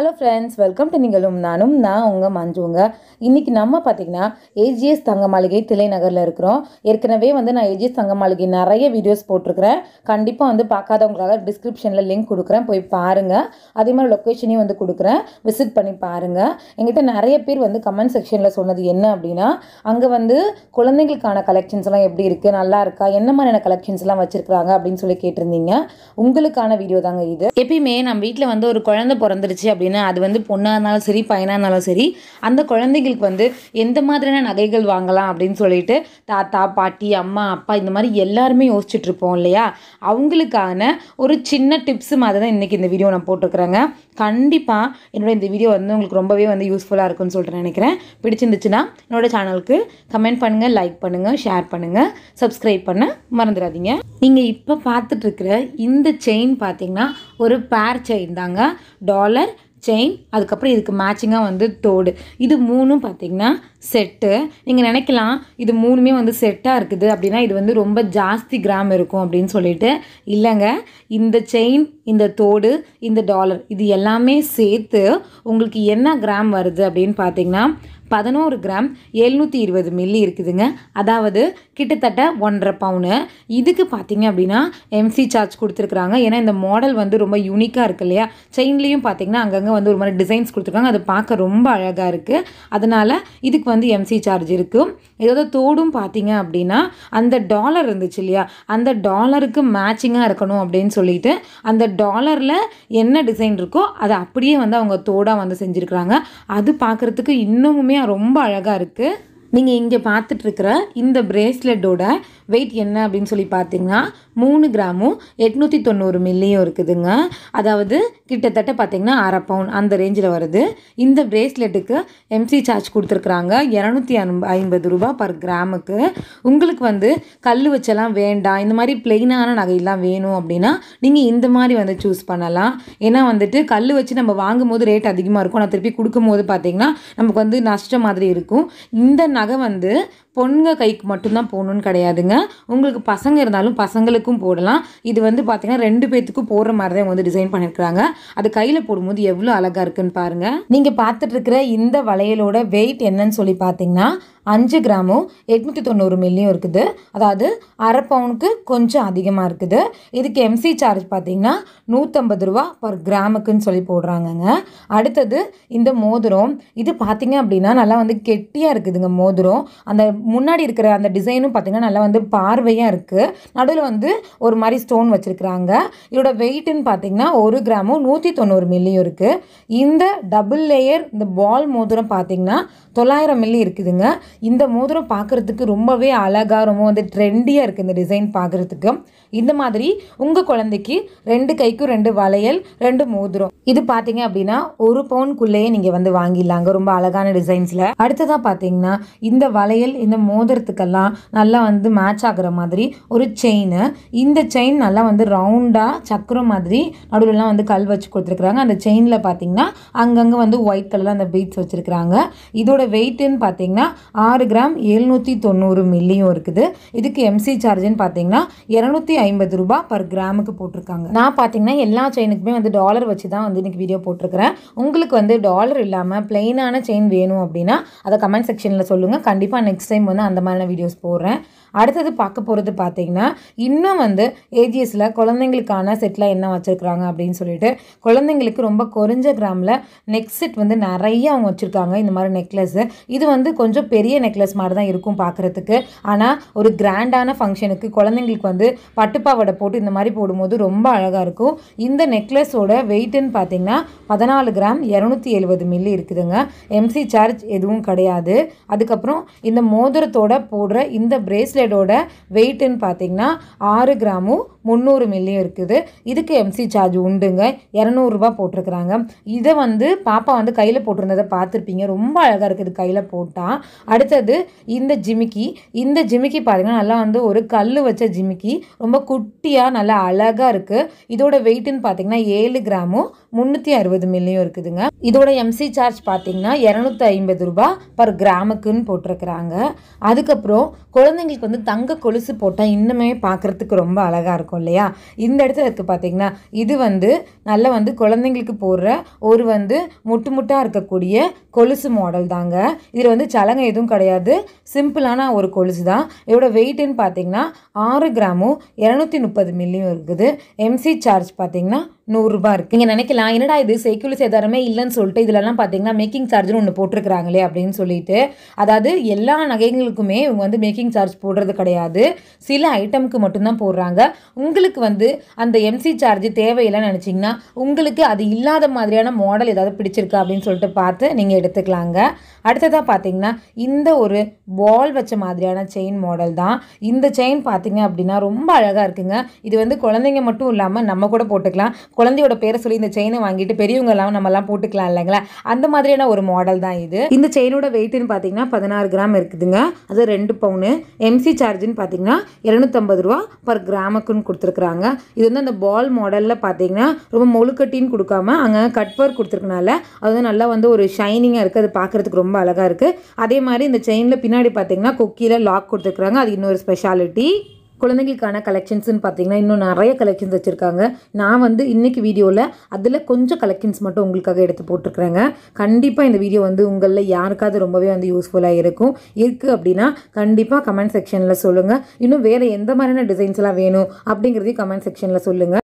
hello friends welcome to நீங்களும் நானும் நான் உங்கள் மஞ்சுங்க இன்றைக்கி நம்ம பார்த்திங்கன்னா ஏஜிஎஸ் தங்க மாளிகை திலை இருக்கிறோம் ஏற்கனவே வந்து நான் ஏஜிஎஸ் தங்க மாளிகை நிறைய வீடியோஸ் போட்டிருக்கிறேன் கண்டிப்பாக வந்து பார்க்காதவங்களாக டிஸ்கிரிப்ஷனில் லிங்க் கொடுக்குறேன் போய் பாருங்கள் அதே மாதிரி லொக்கேஷனையும் வந்து கொடுக்குறேன் விசிட் பண்ணி பாருங்கள் எங்கிட்ட நிறைய பேர் வந்து கமெண்ட் செக்ஷனில் சொன்னது என்ன அப்படின்னா அங்கே வந்து குழந்தைங்களுக்கான கலெக்ஷன்ஸ்லாம் எப்படி இருக்குது நல்லா இருக்கா என்ன மாதிரியான கலெக்ஷன்ஸ்லாம் வச்சுருக்காங்க அப்படின்னு சொல்லி கேட்டிருந்தீங்க உங்களுக்கான வீடியோ தாங்க இது எப்பயுமே நம்ம வீட்டில் வந்து ஒரு குழந்தை பிறந்துருச்சு அப்படின்னு அப்படின்னு அது வந்து பொண்ணாக இருந்தாலும் சரி பையனாக இருந்தாலும் சரி அந்த குழந்தைகளுக்கு வந்து எந்த மாதிரியான நகைகள் வாங்கலாம் அப்படின்னு சொல்லிட்டு தாத்தா பாட்டி அம்மா அப்பா இந்த மாதிரி எல்லாருமே யோசிச்சுட்டு இருப்போம் இல்லையா அவங்களுக்கான ஒரு சின்ன டிப்ஸ் மாதிரி தான் இன்றைக்கி இந்த வீடியோ நான் போட்டிருக்கிறேங்க கண்டிப்பாக என்னோட இந்த வீடியோ வந்து உங்களுக்கு ரொம்பவே வந்து யூஸ்ஃபுல்லாக இருக்கும்னு சொல்லிட்டு நினைக்கிறேன் பிடிச்சிருந்துச்சுன்னா என்னோடய சேனலுக்கு கமெண்ட் பண்ணுங்கள் லைக் பண்ணுங்கள் ஷேர் பண்ணுங்கள் சப்ஸ்கிரைப் பண்ண மறந்துடாதீங்க நீங்கள் இப்போ பார்த்துட்ருக்குற இந்த செயின் பார்த்தீங்கன்னா ஒரு பேர் செயின் தாங்க டாலர் செயின் அதுக்கப்புறம் இதுக்கு மேட்சிங்காக வந்து தோடு இது மூணும் பார்த்திங்கன்னா செட்டு நீங்கள் நினைக்கலாம் இது மூணுமே வந்து செட்டாக இருக்குது அப்படின்னா இது வந்து ரொம்ப ஜாஸ்தி கிராம் இருக்கும் அப்படின்னு சொல்லிட்டு இல்லைங்க இந்த செயின் இந்த தோடு இந்த டாலர் இது எல்லாமே சேர்த்து உங்களுக்கு என்ன கிராம் வருது அப்படின்னு பார்த்தீங்கன்னா பதினோரு கிராம் எழுநூற்றி இருபது மில்லி இருக்குதுங்க அதாவது கிட்டத்தட்ட ஒன்றரை பவுனு இதுக்கு பார்த்தீங்க அப்படின்னா எம்சி சார்ஜ் கொடுத்துருக்குறாங்க ஏன்னா இந்த மாடல் வந்து ரொம்ப யூனிக்காக இருக்குது இல்லையா செயின்லேயும் பார்த்தீங்கன்னா அங்கங்கே வந்து ஒரு மாதிரி டிசைன்ஸ் கொடுத்துருக்காங்க அது பார்க்க ரொம்ப அழகாக இருக்குது அதனால் இதுக்கு வந்து எம்சி சார்ஜ் இருக்கும் ஏதாவது தோடும் பார்த்தீங்க அப்படின்னா அந்த டாலர் இருந்துச்சு இல்லையா அந்த டாலருக்கு மேட்சிங்காக இருக்கணும் அப்படின்னு சொல்லிட்டு அந்த டாலரில் என்ன டிசைன் இருக்கோ அதை அப்படியே வந்து அவங்க தோடாக வந்து செஞ்சுருக்குறாங்க அது பார்க்குறதுக்கு இன்னமுமே ரொம்ப அழகாக இருக்குது நீங்கள் இங்கே பார்த்துட்ருக்கிற இந்த பிரேஸ்லெட்டோட வெயிட் என்ன அப்படின்னு சொல்லி பார்த்தீங்கன்னா மூணு கிராமும் எட்நூற்றி தொண்ணூறு மில்லியும் இருக்குதுங்க அதாவது கிட்டத்தட்ட பார்த்திங்கன்னா அரை பவுன் அந்த ரேஞ்சில் வருது இந்த பிரேஸ்லெட்டுக்கு எம்சி சார்ஜ் கொடுத்துருக்குறாங்க இரநூத்தி ஐம்பது ரூபா பர் கிராமுக்கு உங்களுக்கு வந்து கல் வச்செல்லாம் வேண்டாம் இந்த மாதிரி பிளெயினான நகையெல்லாம் வேணும் அப்படின்னா நீங்கள் இந்த மாதிரி வந்து சூஸ் பண்ணலாம் ஏன்னா வந்துட்டு கல் வச்சு நம்ம வாங்கும் ரேட் அதிகமாக இருக்கும் ஆனால் திருப்பி கொடுக்கும் போது பார்த்திங்கன்னா நமக்கு வந்து நஷ்டம் மாதிரி இருக்கும் இந்த நகை வந்து பொண்ணுங்க கைக்கு மட்டும்தான் போகணும்னு கிடையாதுங்க உங்களுக்கு பசங்க இருந்தாலும் பசங்களுக்கும் போடலாம் இது வந்து பார்த்திங்கன்னா ரெண்டு பேர்த்துக்கும் போடுற மாதிரி தான் வந்து டிசைன் பண்ணியிருக்கிறாங்க அது கையில் போடும்போது எவ்வளோ அழகாக இருக்குன்னு பாருங்கள் நீங்கள் பார்த்துட்டு இருக்கிற இந்த வளையலோட வெயிட் என்னன்னு சொல்லி பார்த்தீங்கன்னா அஞ்சு கிராமும் எட்நூற்றி தொண்ணூறு மில்லியும் இருக்குது அதாவது அரை பவுனுக்கு கொஞ்சம் அதிகமாக இருக்குது இதுக்கு எம்சி சார்ஜ் பார்த்தீங்கன்னா நூற்றம்பது ரூபா பர் கிராமுக்குன்னு சொல்லி போடுறாங்கங்க அடுத்தது இந்த மோதிரம் இது பார்த்திங்க அப்படின்னா நல்லா வந்து கெட்டியாக இருக்குதுங்க மோதிரம் அந்த முன்னாடி இருக்கிற அந்த டிசைனும் பார்த்திங்கன்னா நல்லா வந்து பார்வையாக இருக்குது நடுவில் வந்து ஒரு மாதிரி ஸ்டோன் வச்சுருக்குறாங்க இதோட வெயிட்டுன்னு பார்த்திங்கன்னா ஒரு கிராமும் நூற்றி தொண்ணூறு மில்லியும் இருக்குது இந்த டபுள் லேயர் இந்த பால் மோதிரம் பார்த்திங்கன்னா தொள்ளாயிரம் மில்லி இருக்குதுங்க இந்த மோதிரம் பார்க்குறதுக்கு ரொம்பவே அழகாக ரொம்ப வந்து ட்ரெண்டியாக இருக்குது இந்த டிசைன் பார்க்குறதுக்கு இந்த மாதிரி உங்கள் குழந்தைக்கு ரெண்டு கைக்கும் ரெண்டு வளையல் ரெண்டு மோதிரம் இது பார்த்தீங்க அப்படின்னா ஒரு பவுன்குள்ளேயே நீங்கள் வந்து வாங்கிடலாங்க ரொம்ப அழகான டிசைன்ஸில் அடுத்ததாக பார்த்தீங்கன்னா இந்த வளையல் இந்த மோதிரத்துக்கெல்லாம் நல்லா வந்து மேட்ச் ஆகிற மாதிரி ஒரு செயின் இந்த செயின் நல்லா வந்து ரவுண்டாக சக்கரம் மாதிரி நடுவில்லாம் வந்து கல் வச்சு கொடுத்துருக்குறாங்க அந்த செயினில் பார்த்தீங்கன்னா அங்கங்கே வந்து ஒயிட் கலரில் அந்த பீட்ஸ் வச்சுருக்குறாங்க இதோட வெயிட்டுன்னு பார்த்தீங்கன்னா ஆறு கிராம் எழுநூற்றி தொண்ணூறு மில்லியும் இருக்குது இதுக்கு எம்சி சார்ஜுன்னு பார்த்தீங்கன்னா இரநூத்தி ஐம்பது ரூபா பர் கிராமுக்கு போட்டிருக்காங்க நான் பார்த்தீங்கன்னா எல்லா செயினுக்குமே வந்து டாலர் வச்சு தான் வந்து இன்றைக்கி வீடியோ போட்டிருக்கிறேன் உங்களுக்கு வந்து டாலர் இல்லாமல் பிளெயினான செயின் வேணும் அப்படின்னா அதை கமெண்ட் செக்ஷனில் சொல்லுங்கள் கண்டிப்பாக நெக்ஸ்ட் டைம் டைம் வந்து அந்த மாதிரியான வீடியோஸ் போடுறேன் அடுத்தது பார்க்க போகிறது பார்த்தீங்கன்னா இன்னும் வந்து ஏஜிஎஸில் குழந்தைங்களுக்கான செட்டில் என்ன வச்சுருக்குறாங்க அப்படின்னு சொல்லிட்டு குழந்தைங்களுக்கு ரொம்ப குறைஞ்ச கிராமில் நெக் செட் வந்து நிறைய அவங்க வச்சுருக்காங்க இந்த மாதிரி நெக்லஸ்ஸு இது வந்து கொஞ்சம் பெரிய நெக்லஸ் மாதிரி தான் இருக்கும் பார்க்குறதுக்கு ஆனால் ஒரு கிராண்டான ஃபங்க்ஷனுக்கு குழந்தைங்களுக்கு வந்து பட்டுப்பாவடை போட்டு இந்த மாதிரி போடும்போது ரொம்ப அழகாக இருக்கும் இந்த நெக்லஸோட வெயிட்டுன்னு பார்த்தீங்கன்னா பதினாலு கிராம் இரநூத்தி எழுபது மில்லி இருக்குதுங்க எம்சி சார்ஜ் எதுவும் கிடையாது அதுக்கப்புறம் இந்த மோ மோதிரத்தோட போடுற இந்த பிரேஸ்லெட்டோட வெயிட்டுன்னு பார்த்தீங்கன்னா ஆறு கிராமும் முந்நூறு மில்லியும் இருக்குது இதுக்கு எம்சி சார்ஜ் உண்டுங்க இரநூறுபா போட்டிருக்கிறாங்க இதை வந்து பாப்பா வந்து கையில் போட்டிருந்ததை பார்த்துருப்பீங்க ரொம்ப அழகாக இருக்குது கையில் போட்டால் அடுத்தது இந்த ஜிமிக்கி இந்த ஜிமிக்கி பார்த்தீங்கன்னா நல்லா வந்து ஒரு கல் வச்ச ஜிமிக்கி ரொம்ப குட்டியாக நல்லா அழகாக இருக்குது இதோட வெயிட்டுன்னு பார்த்தீங்கன்னா ஏழு கிராமும் முந்நூற்றி அறுபது மில்லியும் இருக்குதுங்க இதோட எம்சி சார்ஜ் பார்த்தீங்கன்னா இரநூத்தி ஐம்பது ரூபா பர் கிராமுக்குன்னு போட்டிருக்கிறாங்க அதுக்கப்புறம் குழந்தைங்களுக்கு வந்து தங்க கொலுசு போட்டால் இன்னுமே பார்க்குறதுக்கு ரொம்ப அழகாக இருக்கும் இல்லையா இந்த இடத்துல இருக்குது பார்த்திங்கன்னா இது வந்து நல்லா வந்து குழந்தைங்களுக்கு போடுற ஒரு வந்து முட்டு முட்டாக இருக்கக்கூடிய கொலுசு மாடல் தாங்க இதில் வந்து சலங்கை எதுவும் கிடையாது சிம்பிளான ஒரு கொலுசு தான் இதோட வெயிட்டுன்னு பார்த்திங்கன்னா ஆறு கிராமும் இரநூத்தி முப்பது மில்லியும் இருக்குது எம்சி சார்ஜ் பார்த்திங்கன்னா நூறுரூபா இருக்குது நீங்கள் நினைக்கலாம் என்னடா இது சைக்கிள் சேதாரமே இல்லைன்னு சொல்லிட்டு இதிலலாம் பார்த்தீங்கன்னா மேக்கிங் சார்ஜ்னு ஒன்று போட்டிருக்கிறாங்களே அப்படின்னு சொல்லிட்டு அதாவது எல்லா நகை எங்களுக்குமே இவங்க வந்து மேக்கிங் சார்ஜ் போடுறது கிடையாது சில ஐட்டமுக்கு மட்டும்தான் போடுறாங்க உங்களுக்கு வந்து அந்த எம்சி சார்ஜ் தேவையில்லைன்னு நினச்சிங்கன்னா உங்களுக்கு அது இல்லாத மாதிரியான மாடல் ஏதாவது பிடிச்சிருக்கா அப்படின்னு சொல்லிட்டு பார்த்து நீங்கள் எடுத்துக்கலாங்க அடுத்ததாக பார்த்தீங்கன்னா இந்த ஒரு பால் வச்ச மாதிரியான செயின் மாடல் தான் இந்த செயின் பார்த்தீங்க அப்படின்னா ரொம்ப அழகாக இருக்குங்க இது வந்து குழந்தைங்க மட்டும் இல்லாமல் நம்ம கூட போட்டுக்கலாம் குழந்தையோட பேரை சொல்லி இந்த செயினை வாங்கிட்டு பெரியவங்க எல்லாம் நம்மலாம் போட்டுக்கலாம் இல்லைங்களா அந்த மாதிரியான ஒரு மாடல் தான் இது இந்த செயினோட வெயிட்னு பார்த்தீங்கன்னா பதினாறு கிராம் இருக்குதுங்க அது ரெண்டு பவுனு எம்சி சார்ஜுன்னு பார்த்தீங்கன்னா இரநூத்தம்பது ரூபா பர் கிராமுக்குன்னு கொடுத்துருக்குறாங்க இது வந்து அந்த பால் மாடலில் பார்த்தீங்கன்னா ரொம்ப மொழுக்கட்டின்னு கொடுக்காம அங்கே கட் கொடுத்துருக்கனால அது வந்து நல்லா வந்து ஒரு ஷைனிங்காக இருக்குது அது பார்க்குறதுக்கு ரொம்ப அழகாக இருக்குது அதே மாதிரி இந்த செயினில் பின்னாடி பார்த்தீங்கன்னா கொக்கியில் லாக் கொடுத்துருக்குறாங்க அது இன்னொரு ஸ்பெஷாலிட்டி குழந்தைங்களுக்கான கலெக்ஷன்ஸ்ன்னு பார்த்தீங்கன்னா இன்னும் நிறைய கலெக்ஷன்ஸ் வச்சுருக்காங்க நான் வந்து இன்றைக்கி வீடியோவில் அதில் கொஞ்சம் கலெக்ஷன்ஸ் மட்டும் உங்களுக்காக எடுத்து போட்டிருக்கிறேங்க கண்டிப்பாக இந்த வீடியோ வந்து உங்களில் யாருக்காவது ரொம்பவே வந்து யூஸ்ஃபுல்லாக இருக்கும் இருக்குது அப்படின்னா கண்டிப்பாக கமெண்ட் செக்ஷனில் சொல்லுங்கள் இன்னும் வேறு எந்த மாதிரியான டிசைன்ஸ்லாம் வேணும் அப்படிங்கிறதையும் கமெண்ட் செக்ஷனில் சொல்லுங்கள்